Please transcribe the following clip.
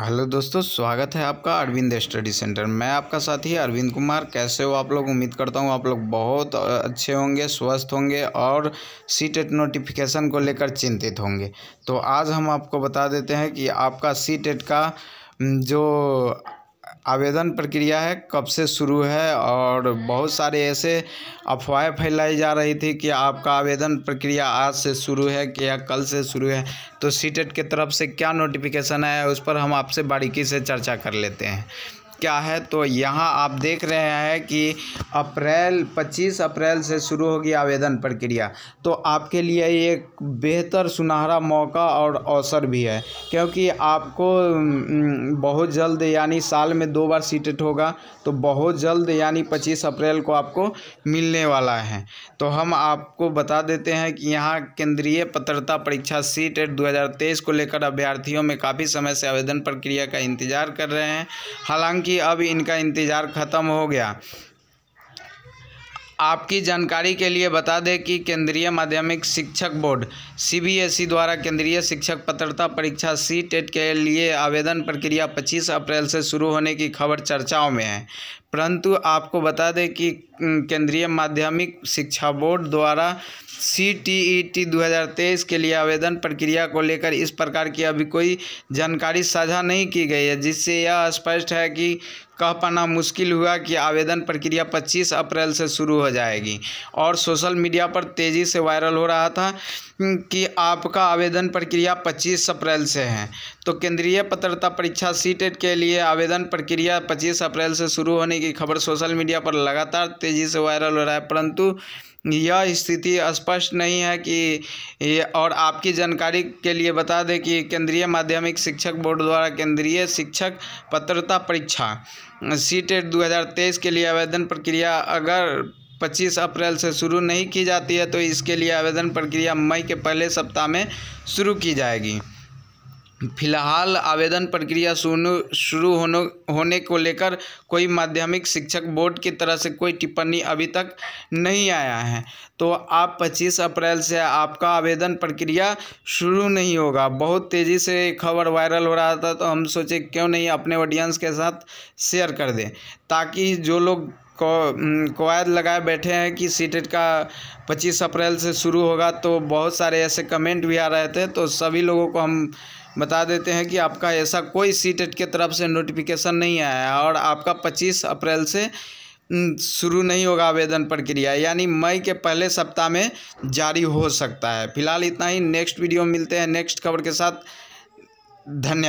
hello दोस्तों स्वागत है आपका अरविंद स्टडी सेंटर मैं आपका साथी अरविंद कुमार कैसे हो आप लोग उम्मीद करता हूँ आप लोग बहुत अच्छे होंगे स्वस्थ होंगे और सी टेट नोटिफिकेशन को लेकर चिंतित होंगे तो आज हम आपको बता देते हैं कि आपका सी टेट का जो आवेदन प्रक्रिया है कब से शुरू है और बहुत सारे ऐसे अफवाहें फैलाई जा रही थी कि आपका आवेदन प्रक्रिया आज से शुरू है कि या कल से शुरू है तो सीटेट e की तरफ से क्या नोटिफिकेशन आया है उस पर हम आपसे बारीकी से चर्चा कर लेते हैं क्या है तो यहाँ आप देख रहे हैं कि अप्रैल 25 अप्रैल से शुरू होगी आवेदन प्रक्रिया तो आपके लिए ये एक बेहतर सुनहरा मौका और अवसर भी है क्योंकि आपको बहुत जल्द यानी साल में दो बार सीटेट होगा तो बहुत जल्द यानी 25 अप्रैल को आपको मिलने वाला है तो हम आपको बता देते हैं कि यहाँ केंद्रीय पत्रता परीक्षा सीट एट को लेकर अभ्यर्थियों में काफ़ी समय से आवेदन प्रक्रिया का इंतजार कर रहे हैं हालांकि कि अब इनका इंतज़ार ख़त्म हो गया आपकी जानकारी के लिए बता दें कि केंद्रीय माध्यमिक शिक्षक बोर्ड सीबीएसई द्वारा केंद्रीय शिक्षक पत्रता परीक्षा सी टेट e के लिए आवेदन प्रक्रिया 25 अप्रैल से शुरू होने की खबर चर्चाओं में है परंतु आपको बता दें कि केंद्रीय माध्यमिक शिक्षा बोर्ड द्वारा सी टी ई टी दो के लिए आवेदन प्रक्रिया को लेकर इस प्रकार की अभी कोई जानकारी साझा नहीं की गई है जिससे यह स्पष्ट है कि कह पाना मुश्किल हुआ कि आवेदन प्रक्रिया 25 अप्रैल से शुरू हो जाएगी और सोशल मीडिया पर तेज़ी से वायरल हो रहा था कि आपका आवेदन प्रक्रिया 25 अप्रैल से है तो केंद्रीय पत्रता परीक्षा सी के लिए आवेदन प्रक्रिया 25 अप्रैल से शुरू होने की खबर सोशल मीडिया पर लगातार तेज़ी से वायरल हो रहा है परंतु यह स्थिति स्पष्ट नहीं है कि और आपकी जानकारी के लिए बता दें कि केंद्रीय माध्यमिक शिक्षक बोर्ड द्वारा केंद्रीय शिक्षक पत्रता परीक्षा सी टेट दो के लिए आवेदन प्रक्रिया अगर 25 अप्रैल से शुरू नहीं की जाती है तो इसके लिए आवेदन प्रक्रिया मई के पहले सप्ताह में शुरू की जाएगी फिलहाल आवेदन प्रक्रिया शुरू होने होने को लेकर कोई माध्यमिक शिक्षक बोर्ड की तरह से कोई टिप्पणी अभी तक नहीं आया है तो आप 25 अप्रैल से आपका आवेदन प्रक्रिया शुरू नहीं होगा बहुत तेज़ी से खबर वायरल हो रहा था तो हम सोचे क्यों नहीं अपने ऑडियंस के साथ शेयर कर दें ताकि जो लोग कवायद लगाए बैठे हैं कि सीटेट का 25 अप्रैल से शुरू होगा तो बहुत सारे ऐसे कमेंट भी आ रहे थे तो सभी लोगों को हम बता देते हैं कि आपका ऐसा कोई सीटेट के तरफ से नोटिफिकेशन नहीं आया और आपका 25 अप्रैल से शुरू नहीं होगा आवेदन प्रक्रिया यानी मई के पहले सप्ताह में जारी हो सकता है फिलहाल इतना ही नेक्स्ट वीडियो मिलते हैं नेक्स्ट खबर के साथ धन्यवाद